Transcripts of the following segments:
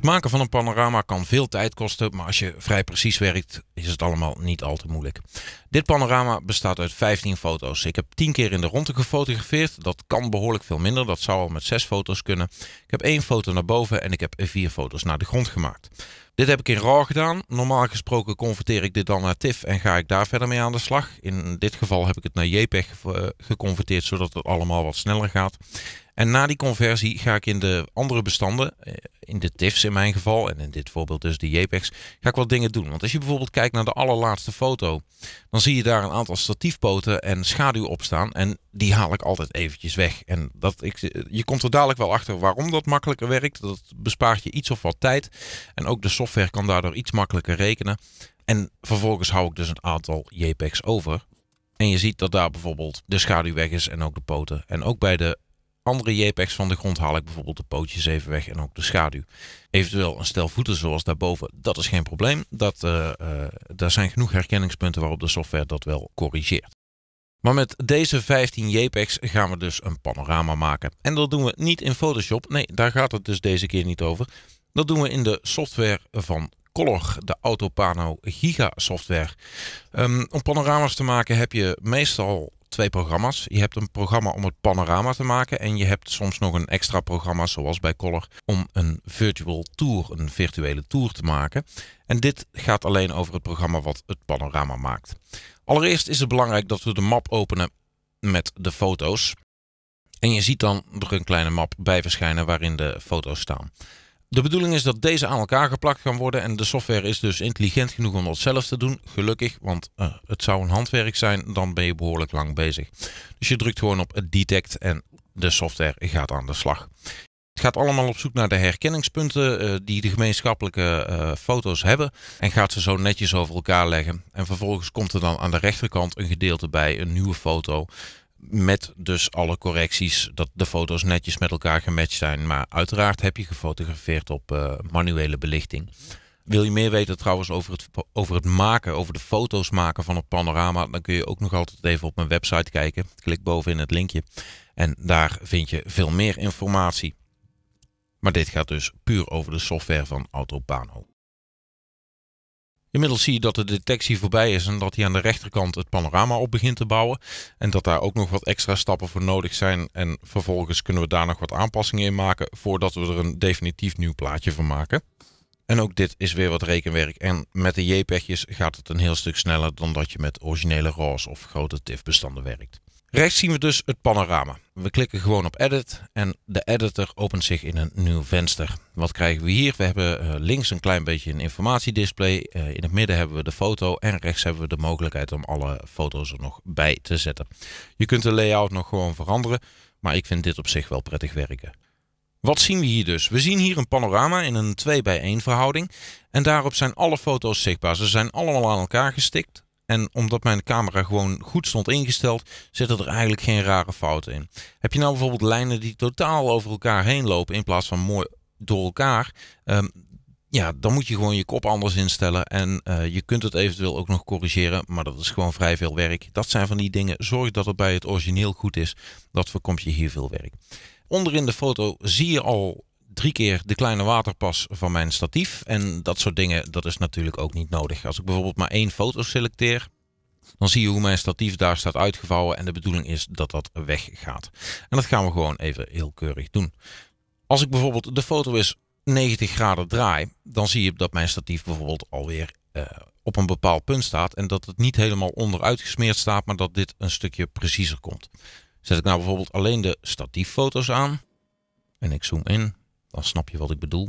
Het maken van een panorama kan veel tijd kosten, maar als je vrij precies werkt, is het allemaal niet al te moeilijk. Dit panorama bestaat uit 15 foto's. Ik heb 10 keer in de ronde gefotografeerd. Dat kan behoorlijk veel minder. Dat zou al met 6 foto's kunnen. Ik heb één foto naar boven en ik heb 4 foto's naar de grond gemaakt. Dit heb ik in RAW gedaan. Normaal gesproken converteer ik dit dan naar TIFF en ga ik daar verder mee aan de slag. In dit geval heb ik het naar JPEG eh, geconverteerd, zodat het allemaal wat sneller gaat. En na die conversie ga ik in de andere bestanden, eh, in de TIFFs in mijn geval, en in dit voorbeeld dus de JPEGs, ga ik wat dingen doen. Want als je bijvoorbeeld kijkt naar de allerlaatste foto, dan zie je daar een aantal statiefpoten en schaduw op staan. En die haal ik altijd eventjes weg. En dat ik, eh, je komt er dadelijk wel achter waarom dat makkelijker werkt. Dat bespaart je iets of wat tijd. En ook de software kan daardoor iets makkelijker rekenen. En vervolgens hou ik dus een aantal JPEGs over. En je ziet dat daar bijvoorbeeld de schaduw weg is en ook de poten. En ook bij de andere JPEGs van de grond haal ik bijvoorbeeld de pootjes even weg en ook de schaduw. Eventueel een stel voeten zoals daarboven, dat is geen probleem. Dat, eh, eh, daar zijn genoeg herkenningspunten waarop de software dat wel corrigeert. Maar met deze 15 JPEGs gaan we dus een panorama maken. En dat doen we niet in Photoshop, nee daar gaat het dus deze keer niet over. Dat doen we in de software van Color, de Autopano Giga software. Ehm, om panorama's te maken heb je meestal twee programma's. Je hebt een programma om het panorama te maken en je hebt soms nog een extra programma, zoals bij Color, om een virtual tour, een virtuele tour te maken. En dit gaat alleen over het programma wat het panorama maakt. Allereerst is het belangrijk dat we de map openen met de foto's. En je ziet dan er een kleine map bij verschijnen waarin de foto's staan. De bedoeling is dat deze aan elkaar geplakt gaan worden en de software is dus intelligent genoeg om dat zelf te doen. Gelukkig, want eh, het zou een handwerk zijn, dan ben je behoorlijk lang bezig. Dus je drukt gewoon op detect en de software gaat aan de slag. Het gaat allemaal op zoek naar de herkenningspunten eh, die de gemeenschappelijke eh, foto's hebben en gaat ze zo netjes over elkaar leggen. En vervolgens komt er dan aan de rechterkant een gedeelte bij, een nieuwe foto met dus alle correcties, dat de foto's netjes met elkaar gematcht zijn. Maar uiteraard heb je gefotografeerd op eh, manuele belichting. Wil je meer weten trouwens over het, over het maken, over de foto's maken van het panorama, dan kun je ook nog altijd even op mijn website kijken. Klik boven in het linkje en daar vind je veel meer informatie. Maar dit gaat dus puur over de software van Autopano. Inmiddels zie je dat de detectie voorbij is en dat hij aan de rechterkant het panorama op begint te bouwen. En dat daar ook nog wat extra stappen voor nodig zijn. En vervolgens kunnen we daar nog wat aanpassingen in maken voordat we er een definitief nieuw plaatje van maken. En ook dit is weer wat rekenwerk. En met de JPEG'jes gaat het een heel stuk sneller dan dat je met originele RAWs of grote TIFF-bestanden werkt. Rechts zien we dus het panorama. We klikken gewoon op edit en de editor opent zich in een nieuw venster. Wat krijgen we hier? We hebben eh, links een klein beetje een informatiedisplay. Eh, in het midden hebben we de foto en rechts hebben we de mogelijkheid om alle foto's er nog bij te zetten. Je kunt de layout nog gewoon veranderen, maar ik vind dit op zich wel prettig werken. Wat zien we hier dus? We zien hier een panorama in een 2 bij 1 verhouding. En daarop zijn alle foto's zichtbaar. Ze zijn allemaal aan elkaar gestikt. En omdat mijn camera gewoon goed stond ingesteld, zitten er eigenlijk geen rare fouten in. Heb je nou bijvoorbeeld lijnen die totaal over elkaar heen lopen in plaats van mooi door elkaar, ehm, ja, dan moet je gewoon je kop anders instellen. En eh, je kunt het eventueel ook nog corrigeren, maar dat is gewoon vrij veel werk. Dat zijn van die dingen. Zorg dat het bij het origineel goed is. Dat voorkomt je hier veel werk. Onder in de foto zie je al drie keer de kleine waterpas van mijn statief. En dat soort dingen, dat is natuurlijk ook niet nodig. Als ik bijvoorbeeld maar één foto selecteer, dan zie je hoe mijn statief daar staat uitgevouwen. En de bedoeling is dat dat weggaat. En dat gaan we gewoon even heel keurig doen. Als ik bijvoorbeeld de foto is 90 graden draai, dan zie je dat mijn statief bijvoorbeeld alweer uh, op een bepaald punt staat. En dat het niet helemaal onderuit gesmeerd staat, maar dat dit een stukje preciezer komt. Zet ik nou bijvoorbeeld alleen de statieffoto's aan. En ik zoom in dan snap je wat ik bedoel.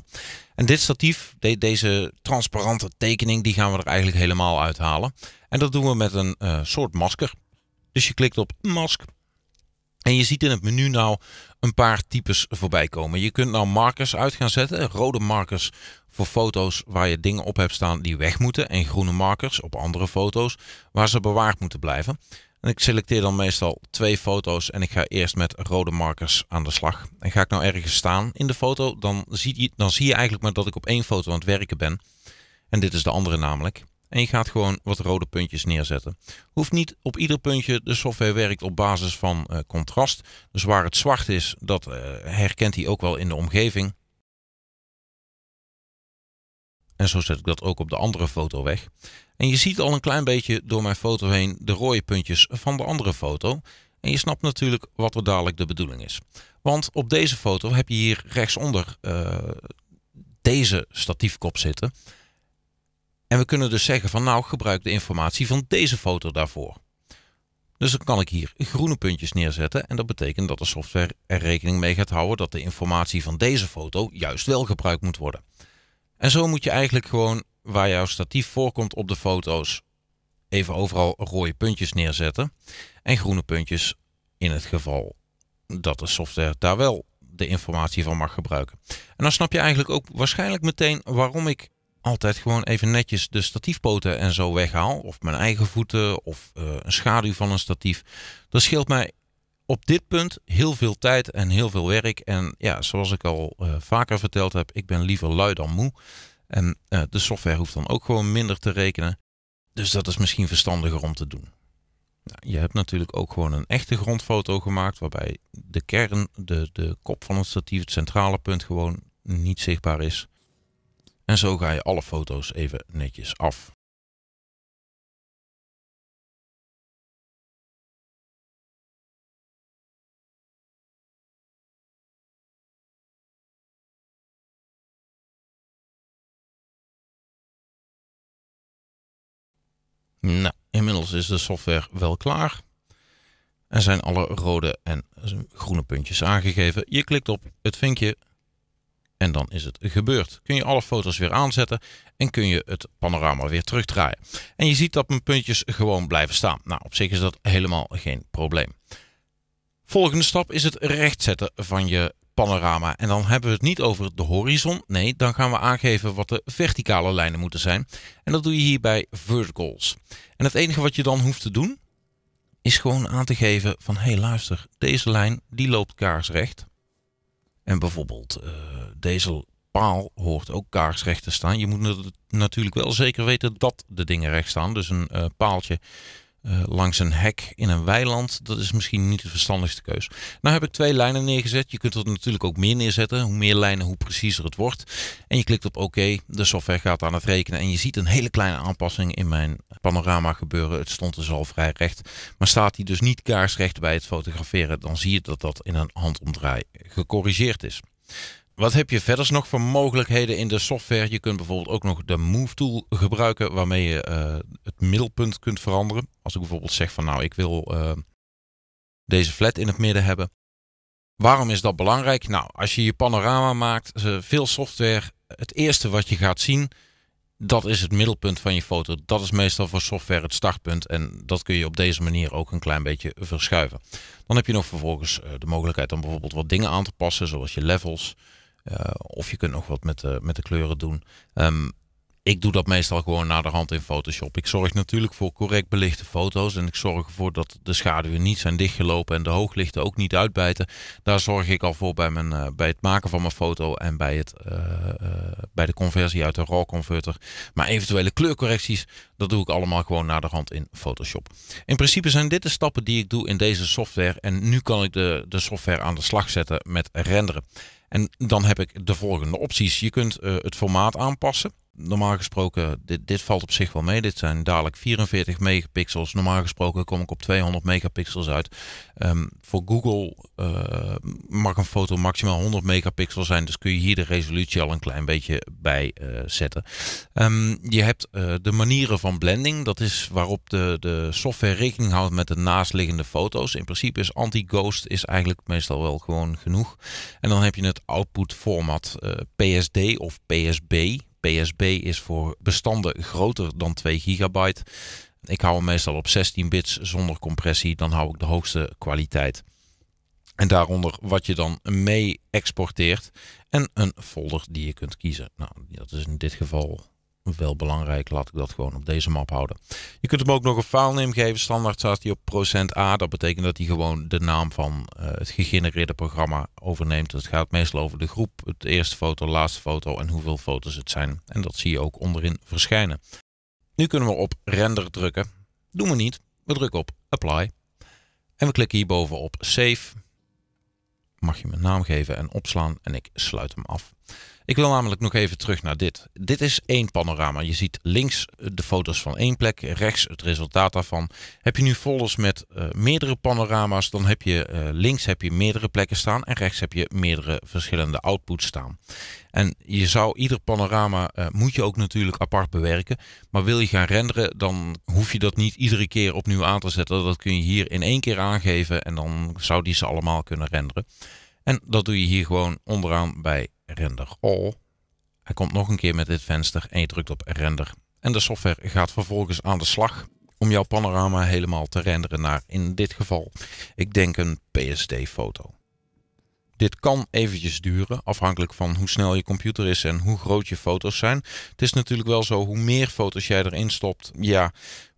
En dit statief, deze transparante tekening, die gaan we er eigenlijk helemaal uithalen. En dat doen we met een eh, soort masker. Dus je klikt op mask. En je ziet in het menu nou een paar types voorbij komen. Je kunt nou markers uit gaan zetten. Rode markers voor foto's waar je dingen op hebt staan die weg moeten. En groene markers op andere foto's waar ze bewaard moeten blijven. En ik selecteer dan meestal twee foto's en ik ga eerst met rode markers aan de slag. En ga ik nou ergens staan in de foto, dan zie, je, dan zie je eigenlijk maar dat ik op één foto aan het werken ben. En dit is de andere namelijk. En je gaat gewoon wat rode puntjes neerzetten. Hoeft niet op ieder puntje. De software werkt op basis van eh, contrast. Dus waar het zwart is, dat eh, herkent hij ook wel in de omgeving. En zo zet ik dat ook op de andere foto weg. En je ziet al een klein beetje door mijn foto heen de rode puntjes van de andere foto. En je snapt natuurlijk wat er dadelijk de bedoeling is. Want op deze foto heb je hier rechtsonder uh, deze statiefkop zitten. En we kunnen dus zeggen van nou gebruik de informatie van deze foto daarvoor. Dus dan kan ik hier groene puntjes neerzetten en dat betekent dat de software er rekening mee gaat houden dat de informatie van deze foto juist wel gebruikt moet worden. En zo moet je eigenlijk gewoon waar jouw statief voorkomt op de foto's even overal rode puntjes neerzetten. En groene puntjes in het geval dat de software daar wel de informatie van mag gebruiken. En dan snap je eigenlijk ook waarschijnlijk meteen waarom ik altijd gewoon even netjes de statiefpoten en zo weghaal. Of mijn eigen voeten of eh, een schaduw van een statief. Dat scheelt mij op dit punt heel veel tijd en heel veel werk. En ja, zoals ik al eh, vaker verteld heb, ik ben liever lui dan moe. En eh, de software hoeft dan ook gewoon minder te rekenen. Dus dat is misschien verstandiger om te doen. Nou, je hebt natuurlijk ook gewoon een echte grondfoto gemaakt, waarbij de kern, de, de kop van het statief, het centrale punt gewoon niet zichtbaar is. En zo ga je alle foto's even netjes af. Nou, inmiddels is de software wel klaar. Er zijn alle rode en groene puntjes aangegeven. Je klikt op het vinkje en dan is het gebeurd. Kun je alle foto's weer aanzetten en kun je het panorama weer terugdraaien. En je ziet dat mijn puntjes gewoon blijven staan. Nou, op zich is dat helemaal geen probleem. Volgende stap is het rechtzetten van je panorama. En dan hebben we het niet over de horizon. Nee, dan gaan we aangeven wat de verticale lijnen moeten zijn. En dat doe je hier bij verticals. En het enige wat je dan hoeft te doen, is gewoon aan te geven van... hé, hey, luister, deze lijn die loopt kaarsrecht. En bijvoorbeeld eh, deze paal hoort ook kaarsrecht te staan. Je moet natuurlijk wel zeker weten dat de dingen recht staan. Dus een eh, paaltje eh, langs een hek in een weiland. Dat is misschien niet de verstandigste keus. Nou heb ik twee lijnen neergezet. Je kunt er natuurlijk ook meer neerzetten. Hoe meer lijnen, hoe preciezer het wordt. En je klikt op oké. OK. De software gaat aan het rekenen. En je ziet een hele kleine aanpassing in mijn panorama gebeuren. Het stond dus al vrij recht. Maar staat die dus niet kaarsrecht bij het fotograferen, dan zie je dat dat in een handomdraai gecorrigeerd is. Wat heb je verder nog voor mogelijkheden in de software? Je kunt bijvoorbeeld ook nog de Move Tool gebruiken, waarmee je eh, het middelpunt kunt veranderen. Als ik bijvoorbeeld zeg van nou, ik wil eh, deze flat in het midden hebben. Waarom is dat belangrijk? Nou, als je je panorama maakt, eh, veel software, het eerste wat je gaat zien, dat is het middelpunt van je foto. Dat is meestal voor software het startpunt en dat kun je op deze manier ook een klein beetje verschuiven. Dan heb je nog vervolgens de mogelijkheid om bijvoorbeeld wat dingen aan te passen, zoals je levels. Eh, of je kunt nog wat met de, met de kleuren doen. Ehm, ik doe dat meestal gewoon naar de hand in Photoshop. Ik zorg natuurlijk voor correct belichte foto's. En ik zorg ervoor dat de schaduwen niet zijn dichtgelopen en de hooglichten ook niet uitbijten. Daar zorg ik al voor bij, mijn, eh, bij het maken van mijn foto en bij, het, eh, bij de conversie uit de RAW converter. Maar eventuele kleurcorrecties, dat doe ik allemaal gewoon naar de hand in Photoshop. In principe zijn dit de stappen die ik doe in deze software. En nu kan ik de, de software aan de slag zetten met renderen. En dan heb ik de volgende opties. Je kunt eh, het formaat aanpassen normaal gesproken, dit, dit valt op zich wel mee. Dit zijn dadelijk 44 megapixels. Normaal gesproken kom ik op 200 megapixels uit. Ehm, voor Google eh, mag een foto maximaal 100 megapixels zijn. Dus kun je hier de resolutie al een klein beetje bij eh, zetten. Ehm, je hebt eh, de manieren van blending. Dat is waarop de, de software rekening houdt met de naastliggende foto's. In principe is anti-ghost is eigenlijk meestal wel gewoon genoeg. En dan heb je het output format PSD of PSB PSB is voor bestanden groter dan 2 gigabyte. Ik hou hem meestal op 16 bits zonder compressie, dan hou ik de hoogste kwaliteit. En daaronder wat je dan mee exporteert en een folder die je kunt kiezen. Nou, dat is in dit geval wel belangrijk. Laat ik dat gewoon op deze map houden. Je kunt hem ook nog een filename geven. Standaard staat hij op procent %a. Dat betekent dat hij gewoon de naam van eh, het gegenereerde programma overneemt. Het gaat meestal over de groep, het eerste foto, laatste foto en hoeveel foto's het zijn. En dat zie je ook onderin verschijnen. Nu kunnen we op render drukken. Doen we niet. We drukken op apply. En we klikken hierboven op save. Mag je mijn naam geven en opslaan en ik sluit hem af. Ik wil namelijk nog even terug naar dit. Dit is één panorama. Je ziet links eh, de foto's van één plek, rechts het resultaat daarvan. Heb je nu folders met eh, meerdere panorama's, dan heb je eh, links heb je meerdere plekken staan en rechts heb je meerdere verschillende outputs staan. En je zou ieder panorama moet je ook natuurlijk apart bewerken. Maar wil je gaan renderen, dan hoef je dat niet iedere keer opnieuw aan te zetten. Dat kun je hier in één keer aangeven en dan zou die ze allemaal kunnen renderen. En dat doe je hier gewoon onderaan bij render all. Oh. Hij komt nog een keer met dit venster en je drukt op render. En de software gaat vervolgens aan de slag om jouw panorama helemaal te renderen naar in dit geval, ik denk een PSD-foto. Dit kan eventjes duren, afhankelijk van hoe snel je computer is en hoe groot je foto's zijn. Het is natuurlijk wel zo, hoe meer foto's jij erin stopt, ja,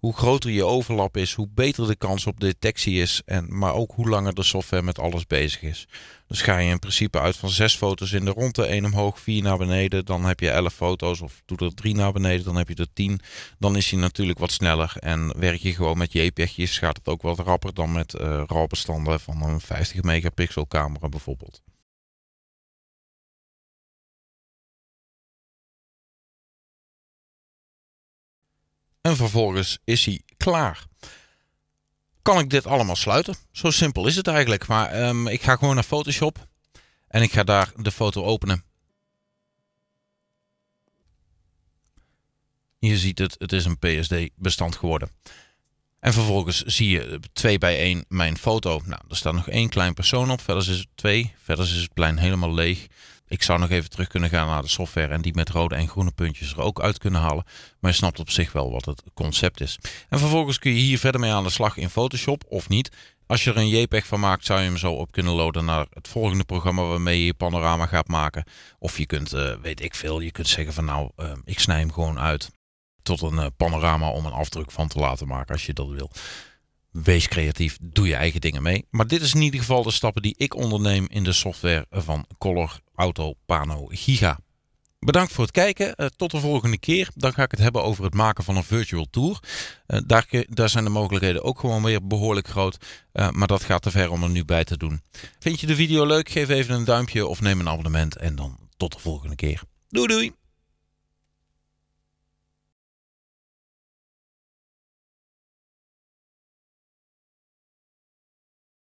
hoe groter je overlap is, hoe beter de kans op detectie is, en, maar ook hoe langer de software met alles bezig is. Dus ga je in principe uit van zes foto's in de ronde, één omhoog, vier naar beneden, dan heb je elf foto's of doe er drie naar beneden, dan heb je er tien. Dan is hij natuurlijk wat sneller en werk je gewoon met jpeg's, e gaat het ook wat rapper dan met uh, eh, bestanden van een 50 megapixel camera bijvoorbeeld. en vervolgens is hij klaar. Kan ik dit allemaal sluiten? Zo simpel is het eigenlijk. Maar ehm, ik ga gewoon naar Photoshop en ik ga daar de foto openen. Je ziet het, het is een PSD-bestand geworden. En vervolgens zie je 2 bij 1 mijn foto. Nou, er staat nog één klein persoon op. Verder is het 2. Verder is het plein helemaal leeg. Ik zou nog even terug kunnen gaan naar de software en die met rode en groene puntjes er ook uit kunnen halen. Maar je snapt op zich wel wat het concept is. En vervolgens kun je hier verder mee aan de slag in Photoshop of niet. Als je er een JPEG van maakt, zou je hem zo op kunnen loaden naar het volgende programma waarmee je je panorama gaat maken. Of je kunt, eh, weet ik veel, je kunt zeggen van nou, eh, ik snij hem gewoon uit tot een eh, panorama om een afdruk van te laten maken als je dat wil. Wees creatief, doe je eigen dingen mee. Maar dit is in ieder geval de stappen die ik onderneem in de software van Color Auto Pano Giga. Bedankt voor het kijken. Eh, tot de volgende keer. Dan ga ik het hebben over het maken van een virtual tour. Eh, daar, zijn de mogelijkheden ook gewoon weer behoorlijk groot. Eh, maar dat gaat te ver om er nu bij te doen. Vind je de video leuk? Geef even een duimpje of neem een abonnement. En dan tot de volgende keer. Doei doei!